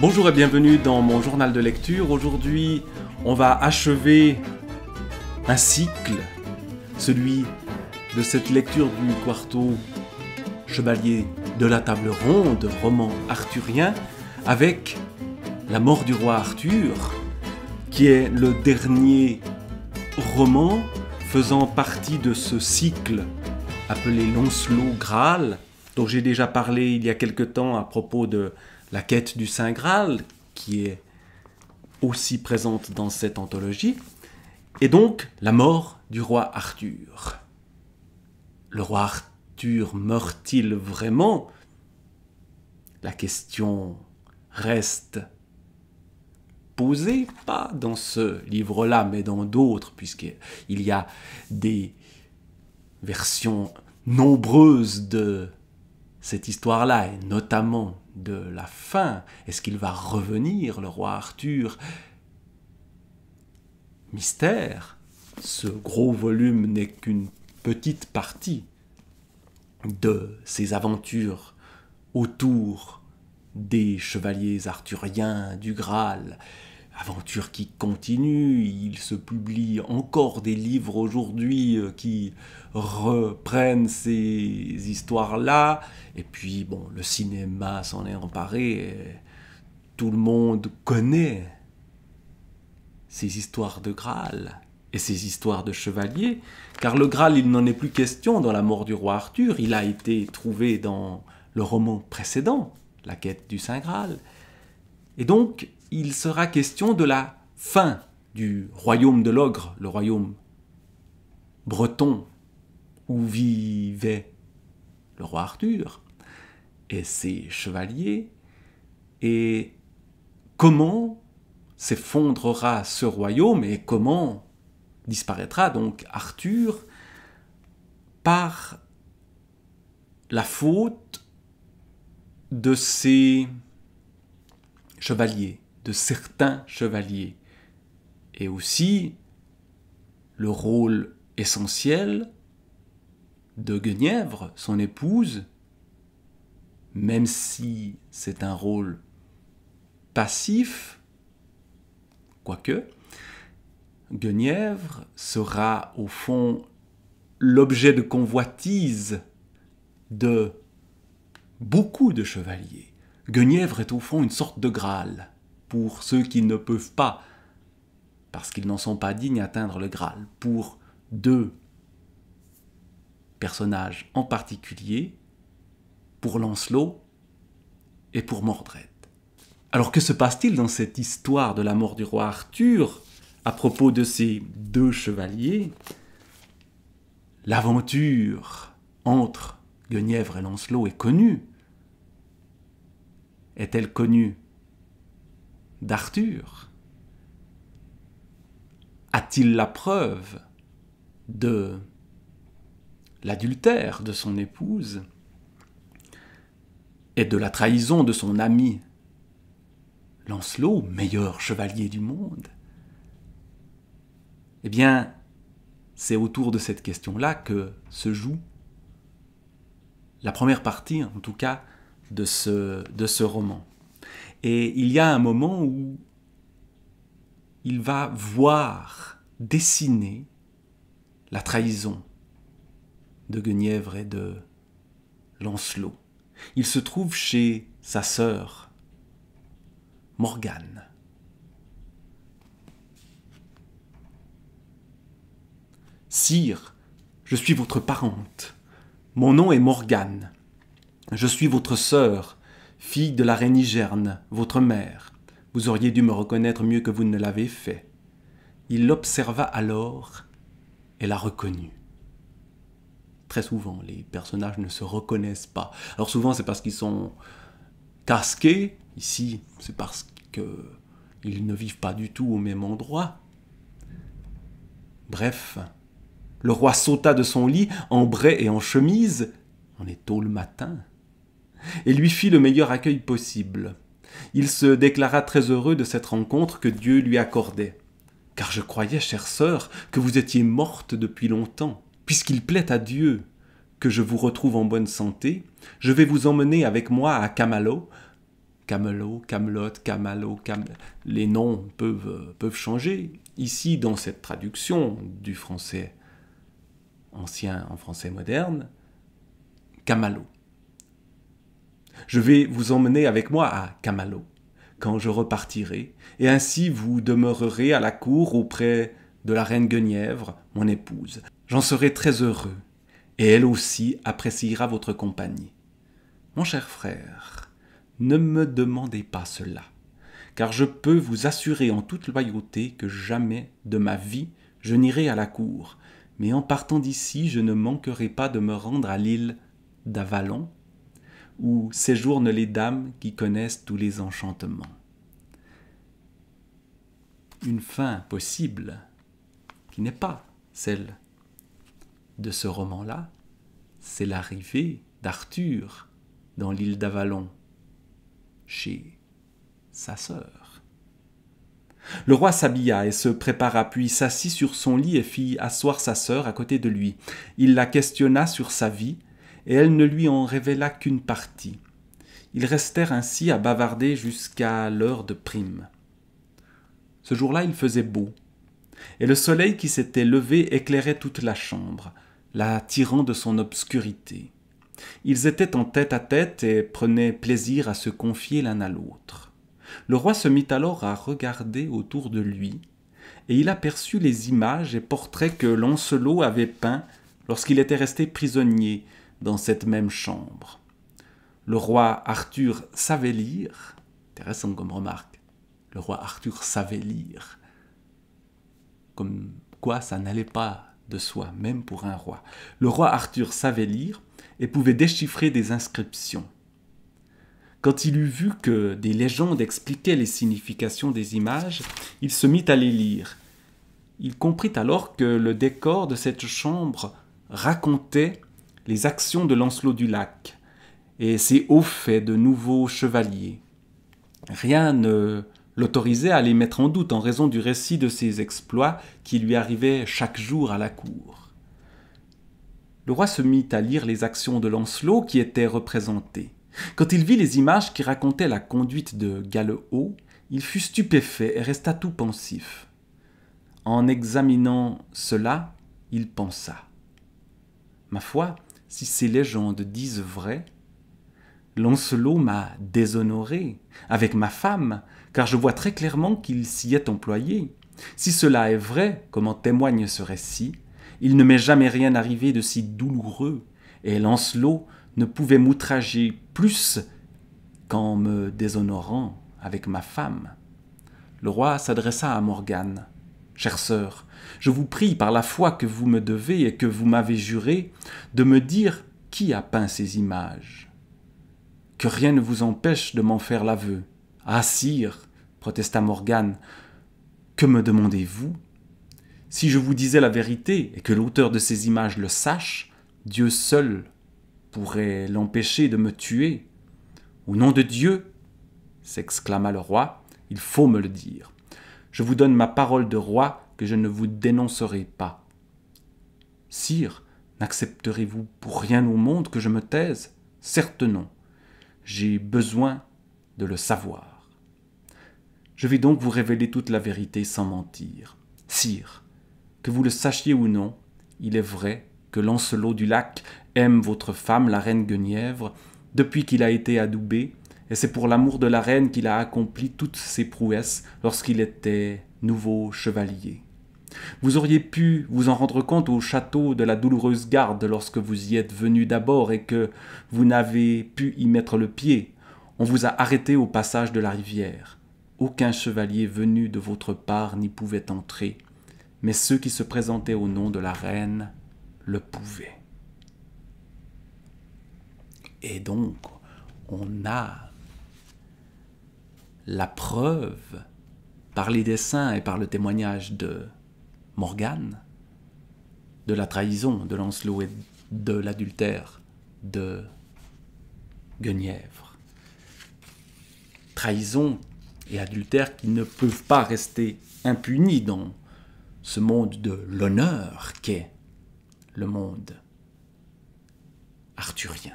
Bonjour et bienvenue dans mon journal de lecture. Aujourd'hui, on va achever un cycle, celui de cette lecture du quarto Chevalier de la Table Ronde, roman arthurien, avec La mort du roi Arthur, qui est le dernier roman faisant partie de ce cycle appelé Lancelot Graal, dont j'ai déjà parlé il y a quelque temps à propos de la quête du Saint Graal, qui est aussi présente dans cette anthologie, et donc la mort du roi Arthur. Le roi Arthur meurt-il vraiment La question reste posée, pas dans ce livre-là, mais dans d'autres, puisqu'il y a des versions nombreuses de cette histoire-là, et notamment de la fin Est-ce qu'il va revenir, le roi Arthur Mystère, ce gros volume n'est qu'une petite partie de ses aventures autour des chevaliers arthuriens, du Graal, aventure qui continue, il se publie encore des livres aujourd'hui euh, qui reprennent ces histoires-là, et puis bon, le cinéma s'en est emparé, tout le monde connaît ces histoires de Graal et ces histoires de chevaliers, car le Graal, il n'en est plus question dans la mort du roi Arthur, il a été trouvé dans le roman précédent, La quête du Saint Graal, et donc, il sera question de la fin du royaume de l'ogre, le royaume breton où vivait le roi Arthur et ses chevaliers, et comment s'effondrera ce royaume et comment disparaîtra donc Arthur par la faute de ses chevaliers, de certains chevaliers, et aussi le rôle essentiel de Guenièvre, son épouse, même si c'est un rôle passif, quoique, Guenièvre sera au fond l'objet de convoitise de beaucoup de chevaliers. Guenièvre est au fond une sorte de Graal pour ceux qui ne peuvent pas, parce qu'ils n'en sont pas dignes, atteindre le Graal. Pour deux personnages en particulier, pour Lancelot et pour Mordred. Alors que se passe-t-il dans cette histoire de la mort du roi Arthur à propos de ces deux chevaliers L'aventure entre Guenièvre et Lancelot est connue est-elle connue d'Arthur A-t-il la preuve de l'adultère de son épouse et de la trahison de son ami Lancelot, meilleur chevalier du monde Eh bien, c'est autour de cette question-là que se joue la première partie, en tout cas, de ce, de ce roman. Et il y a un moment où il va voir dessiner la trahison de Guenièvre et de Lancelot. Il se trouve chez sa sœur, Morgane. Sire, je suis votre parente. Mon nom est Morgane. Je suis votre sœur, fille de la reine Igerne, votre mère. Vous auriez dû me reconnaître mieux que vous ne l'avez fait. Il l'observa alors et la reconnut. Très souvent, les personnages ne se reconnaissent pas. Alors souvent, c'est parce qu'ils sont casqués. Ici, c'est parce qu'ils ne vivent pas du tout au même endroit. Bref, le roi sauta de son lit, en bray et en chemise. On est tôt le matin et lui fit le meilleur accueil possible. Il se déclara très heureux de cette rencontre que Dieu lui accordait. Car je croyais, chère sœur, que vous étiez morte depuis longtemps, puisqu'il plaît à Dieu que je vous retrouve en bonne santé, je vais vous emmener avec moi à Camalo, Camelot, Camelot, Camalo, les noms peuvent, peuvent changer. Ici, dans cette traduction du français ancien en français moderne, Camalo. Je vais vous emmener avec moi à Kamalo, quand je repartirai, et ainsi vous demeurerez à la cour auprès de la reine Guenièvre, mon épouse. J'en serai très heureux, et elle aussi appréciera votre compagnie. Mon cher frère, ne me demandez pas cela, car je peux vous assurer en toute loyauté que jamais de ma vie je n'irai à la cour, mais en partant d'ici je ne manquerai pas de me rendre à l'île d'Avalon où séjournent les dames qui connaissent tous les enchantements. Une fin possible qui n'est pas celle de ce roman-là, c'est l'arrivée d'Arthur dans l'île d'Avalon, chez sa sœur. Le roi s'habilla et se prépara, puis s'assit sur son lit et fit asseoir sa sœur à côté de lui. Il la questionna sur sa vie, et elle ne lui en révéla qu'une partie. Ils restèrent ainsi à bavarder jusqu'à l'heure de prime. Ce jour-là, il faisait beau, et le soleil qui s'était levé éclairait toute la chambre, la tirant de son obscurité. Ils étaient en tête à tête et prenaient plaisir à se confier l'un à l'autre. Le roi se mit alors à regarder autour de lui, et il aperçut les images et portraits que Lancelot avait peints lorsqu'il était resté prisonnier dans cette même chambre. Le roi Arthur savait lire, intéressant comme remarque, le roi Arthur savait lire, comme quoi ça n'allait pas de soi, même pour un roi. Le roi Arthur savait lire et pouvait déchiffrer des inscriptions. Quand il eut vu que des légendes expliquaient les significations des images, il se mit à les lire. Il comprit alors que le décor de cette chambre racontait les actions de Lancelot du Lac et ses hauts faits de nouveaux chevaliers, Rien ne l'autorisait à les mettre en doute en raison du récit de ses exploits qui lui arrivaient chaque jour à la cour. Le roi se mit à lire les actions de Lancelot qui étaient représentées. Quand il vit les images qui racontaient la conduite de haut il fut stupéfait et resta tout pensif. En examinant cela, il pensa. Ma foi, si ces légendes disent vrai, Lancelot m'a déshonoré avec ma femme, car je vois très clairement qu'il s'y est employé. Si cela est vrai, comme en témoigne ce récit, il ne m'est jamais rien arrivé de si douloureux, et Lancelot ne pouvait m'outrager plus qu'en me déshonorant avec ma femme. Le roi s'adressa à Morgane chère sœur, je vous prie par la foi que vous me devez et que vous m'avez juré, de me dire qui a peint ces images. Que rien ne vous empêche de m'en faire l'aveu. Ah, sire, protesta Morgane, que me demandez-vous Si je vous disais la vérité et que l'auteur de ces images le sache, Dieu seul pourrait l'empêcher de me tuer. Au nom de Dieu, s'exclama le roi, il faut me le dire. Je vous donne ma parole de roi que je ne vous dénoncerai pas. Sire, n'accepterez-vous pour rien au monde que je me taise Certes non. J'ai besoin de le savoir. Je vais donc vous révéler toute la vérité sans mentir. Sire, que vous le sachiez ou non, il est vrai que Lancelot du Lac aime votre femme, la reine Guenièvre, depuis qu'il a été adoubé, et c'est pour l'amour de la reine qu'il a accompli toutes ses prouesses lorsqu'il était nouveau chevalier. Vous auriez pu vous en rendre compte au château de la douloureuse garde lorsque vous y êtes venu d'abord et que vous n'avez pu y mettre le pied. On vous a arrêté au passage de la rivière. Aucun chevalier venu de votre part n'y pouvait entrer, mais ceux qui se présentaient au nom de la reine le pouvaient. Et donc, on a la preuve par les dessins et par le témoignage de Morgane de la trahison de Lancelot et de l'adultère de Guenièvre. Trahison et adultère qui ne peuvent pas rester impunis dans ce monde de l'honneur qu'est le monde arthurien.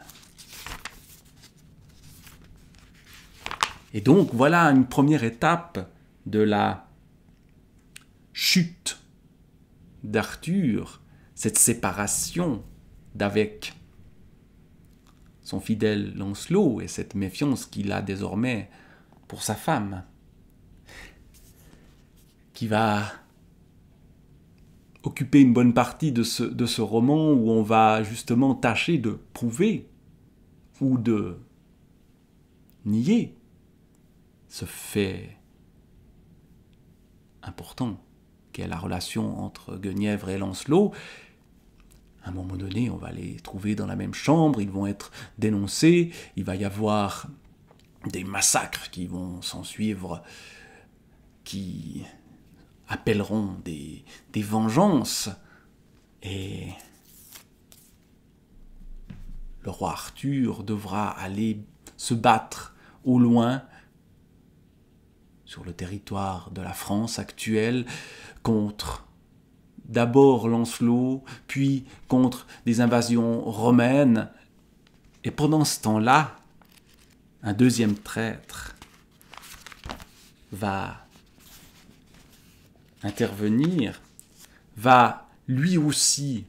Et donc voilà une première étape de la chute d'Arthur, cette séparation d'avec son fidèle Lancelot et cette méfiance qu'il a désormais pour sa femme, qui va occuper une bonne partie de ce, de ce roman où on va justement tâcher de prouver ou de nier ce fait important qu'est la relation entre Guenièvre et Lancelot, à un moment donné, on va les trouver dans la même chambre, ils vont être dénoncés, il va y avoir des massacres qui vont s'ensuivre, qui appelleront des, des vengeances. Et le roi Arthur devra aller se battre au loin sur le territoire de la France actuelle contre d'abord Lancelot, puis contre des invasions romaines. Et pendant ce temps-là, un deuxième traître va intervenir, va lui aussi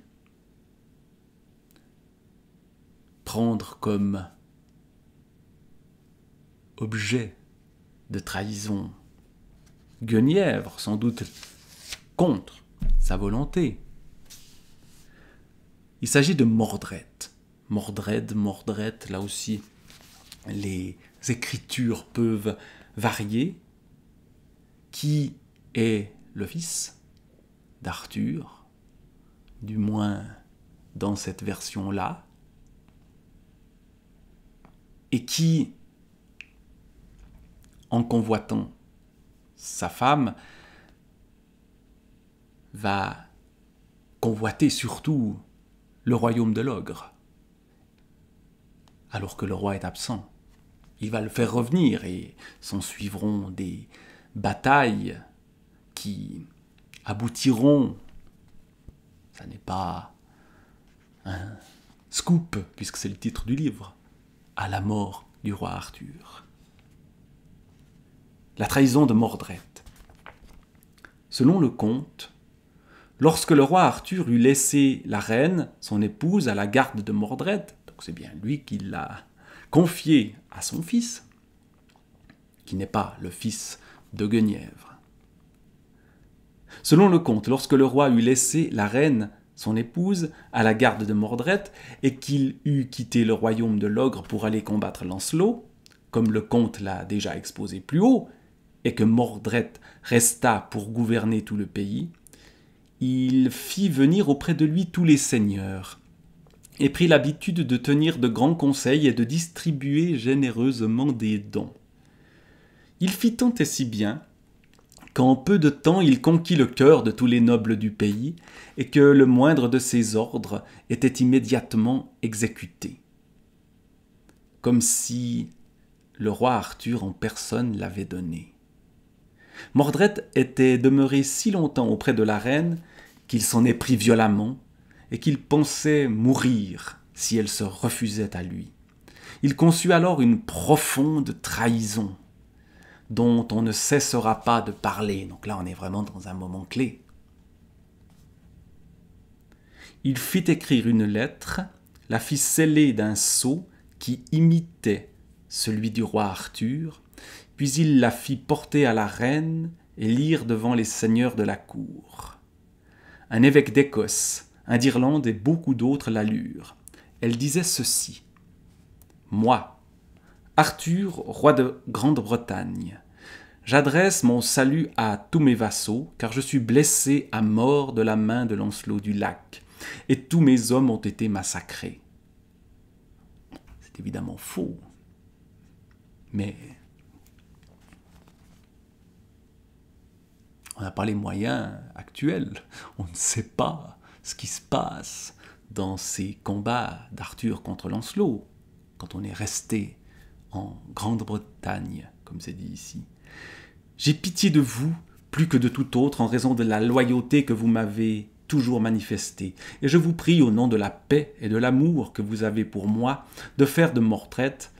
prendre comme objet de trahison. Guenièvre, sans doute contre sa volonté. Il s'agit de Mordrette. Mordred, Mordrette, là aussi, les écritures peuvent varier. Qui est le fils d'Arthur, du moins dans cette version-là, et qui en convoitant sa femme, va convoiter surtout le royaume de l'ogre, alors que le roi est absent. Il va le faire revenir et s'en suivront des batailles qui aboutiront. Ça n'est pas un scoop, puisque c'est le titre du livre, à la mort du roi Arthur la trahison de Mordrette. Selon le conte, lorsque le roi Arthur eut laissé la reine, son épouse, à la garde de Mordred, donc c'est bien lui qui l'a confiée à son fils, qui n'est pas le fils de Guenièvre. Selon le conte, lorsque le roi eut laissé la reine, son épouse, à la garde de Mordrette et qu'il eut quitté le royaume de l'ogre pour aller combattre Lancelot, comme le conte l'a déjà exposé plus haut, et que Mordrette resta pour gouverner tout le pays, il fit venir auprès de lui tous les seigneurs, et prit l'habitude de tenir de grands conseils et de distribuer généreusement des dons. Il fit tant et si bien qu'en peu de temps il conquit le cœur de tous les nobles du pays, et que le moindre de ses ordres était immédiatement exécuté. Comme si le roi Arthur en personne l'avait donné. Mordred était demeuré si longtemps auprès de la reine qu'il s'en est pris violemment et qu'il pensait mourir si elle se refusait à lui. Il conçut alors une profonde trahison dont on ne cessera pas de parler. Donc là, on est vraiment dans un moment clé. Il fit écrire une lettre, la fit sceller d'un sceau qui imitait celui du roi Arthur, puis il la fit porter à la reine et lire devant les seigneurs de la cour. Un évêque d'Écosse, un d'Irlande et beaucoup d'autres l'allurent. Elle disait ceci. Moi, Arthur, roi de Grande-Bretagne, j'adresse mon salut à tous mes vassaux, car je suis blessé à mort de la main de Lancelot du Lac, et tous mes hommes ont été massacrés. C'est évidemment faux. Mais On n'a pas les moyens actuels. On ne sait pas ce qui se passe dans ces combats d'Arthur contre Lancelot, quand on est resté en Grande-Bretagne, comme c'est dit ici. J'ai pitié de vous plus que de tout autre en raison de la loyauté que vous m'avez toujours manifestée, et je vous prie au nom de la paix et de l'amour que vous avez pour moi de faire de mon retraite,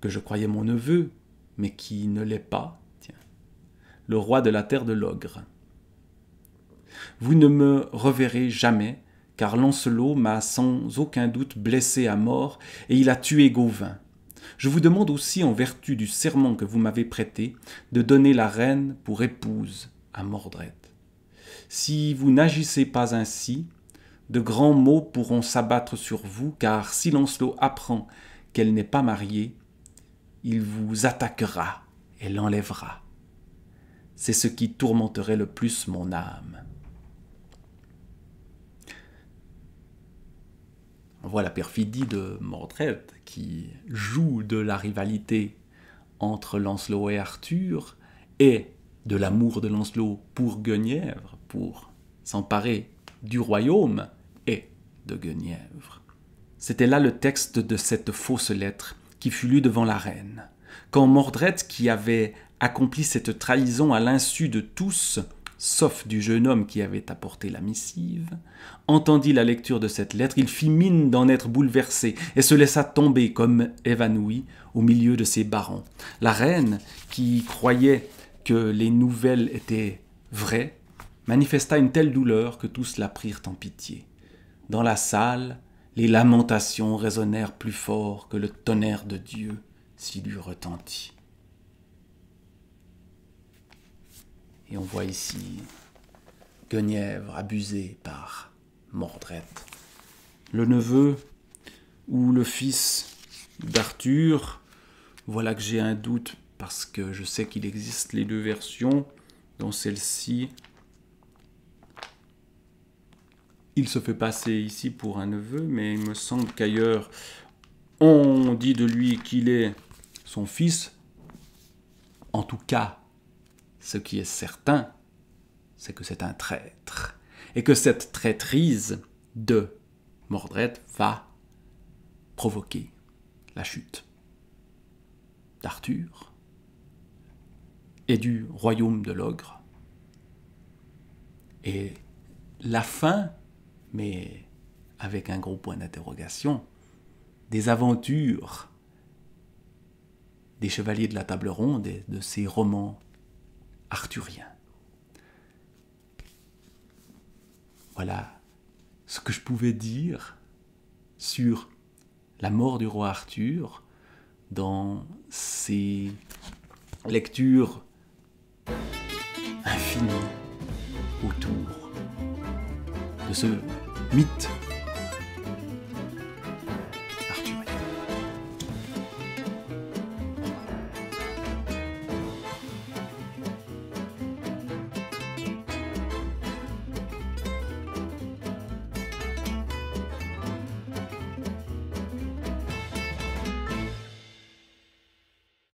que je croyais mon neveu, mais qui ne l'est pas, le roi de la terre de l'ogre. Vous ne me reverrez jamais, car Lancelot m'a sans aucun doute blessé à mort, et il a tué Gauvin. Je vous demande aussi, en vertu du serment que vous m'avez prêté, de donner la reine pour épouse à Mordred. Si vous n'agissez pas ainsi, de grands maux pourront s'abattre sur vous, car si Lancelot apprend qu'elle n'est pas mariée, il vous attaquera et l'enlèvera c'est ce qui tourmenterait le plus mon âme. On voit la perfidie de Mordred qui joue de la rivalité entre Lancelot et Arthur et de l'amour de Lancelot pour Guenièvre, pour s'emparer du royaume et de Guenièvre. C'était là le texte de cette fausse lettre qui fut lue devant la reine. Quand Mordrette, qui avait accompli cette trahison à l'insu de tous, sauf du jeune homme qui avait apporté la missive, entendit la lecture de cette lettre, il fit mine d'en être bouleversé et se laissa tomber comme évanoui au milieu de ses barons. La reine, qui croyait que les nouvelles étaient vraies, manifesta une telle douleur que tous la prirent en pitié. Dans la salle, les lamentations résonnèrent plus fort que le tonnerre de Dieu s'il eût retenti. Et on voit ici Guenièvre abusé par Mordrette, le neveu ou le fils d'Arthur. Voilà que j'ai un doute parce que je sais qu'il existe les deux versions. dont celle-ci, il se fait passer ici pour un neveu, mais il me semble qu'ailleurs, on dit de lui qu'il est son fils, en tout cas, ce qui est certain, c'est que c'est un traître. Et que cette traîtrise de Mordred va provoquer la chute d'Arthur et du royaume de l'ogre. Et la fin, mais avec un gros point d'interrogation, des aventures des Chevaliers de la Table Ronde et de ses romans arthuriens. Voilà ce que je pouvais dire sur la mort du roi Arthur dans ces lectures infinies autour de ce mythe